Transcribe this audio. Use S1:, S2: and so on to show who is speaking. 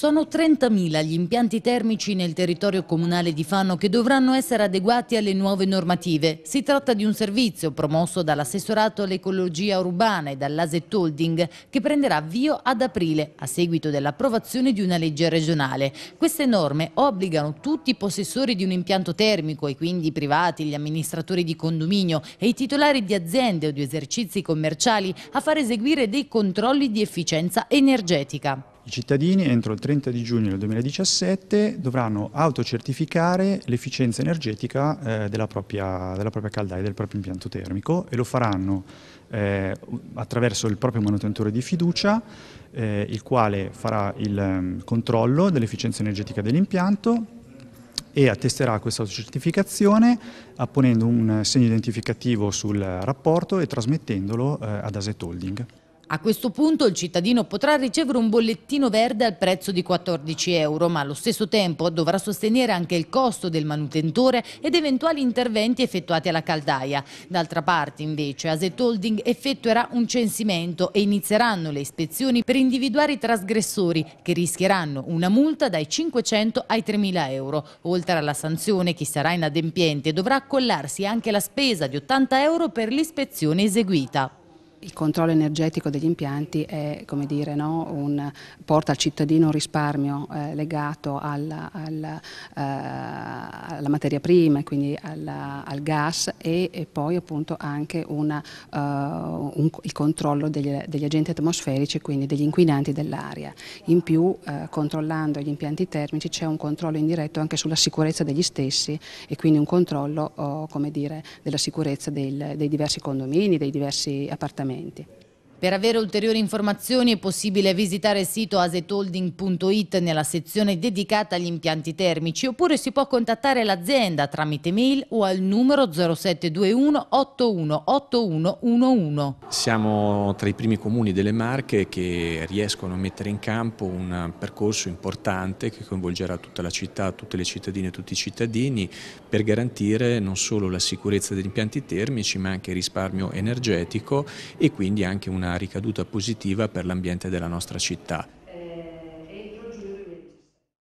S1: Sono 30.000 gli impianti termici nel territorio comunale di Fano che dovranno essere adeguati alle nuove normative. Si tratta di un servizio promosso dall'assessorato all'ecologia urbana e dall'Aset Holding che prenderà avvio ad aprile a seguito dell'approvazione di una legge regionale. Queste norme obbligano tutti i possessori di un impianto termico e quindi i privati, gli amministratori di condominio e i titolari di aziende o di esercizi commerciali a far eseguire dei controlli di efficienza
S2: energetica. I cittadini entro il 30 di giugno del 2017 dovranno autocertificare l'efficienza energetica eh, della, propria, della, propria, caldaia, del proprio impianto termico e lo faranno eh, attraverso il proprio manutentore di fiducia, eh, il quale farà il um, controllo dell'efficienza energetica dell'impianto e attesterà questa autocertificazione apponendo un segno identificativo sul rapporto e trasmettendolo eh, ad Aset Holding.
S1: A questo punto il cittadino potrà ricevere un bollettino verde al prezzo di 14 euro, ma allo stesso tempo dovrà sostenere anche il costo del manutentore ed eventuali interventi effettuati alla caldaia. D'altra parte, invece, Aset Holding effettuerà un censimento e inizieranno le ispezioni per individuare i trasgressori che rischieranno una multa dai 500 ai 3.000 euro. Oltre alla sanzione, chi sarà inadempiente dovrà accollarsi anche la spesa di 80 euro per l'ispezione eseguita
S3: il controllo energetico degli impianti è, dire, no, un, porta al cittadino un risparmio eh, legato alla, alla, eh, alla, materia prima, quindi alla, al gas e, e, poi appunto anche una, uh, un, il controllo degli, degli, agenti atmosferici, quindi degli inquinanti dell'aria. In più eh, controllando gli impianti termici c'è un controllo indiretto anche sulla sicurezza degli stessi e quindi un controllo oh, dire, della sicurezza del, dei diversi condomini,
S1: dei diversi appartamenti comportamenti. Per avere ulteriori informazioni è possibile visitare il sito asetholding.it nella sezione dedicata agli impianti termici oppure si può contattare l'azienda tramite mail o al numero 0721 818111.
S4: Siamo tra i primi comuni delle Marche che riescono a mettere in campo un percorso importante che coinvolgerà tutta la città, tutte le cittadine e tutti i cittadini per garantire non solo la sicurezza degli impianti termici ma anche il risparmio energetico e quindi anche una una ricaduta positiva per l'ambiente della nostra città.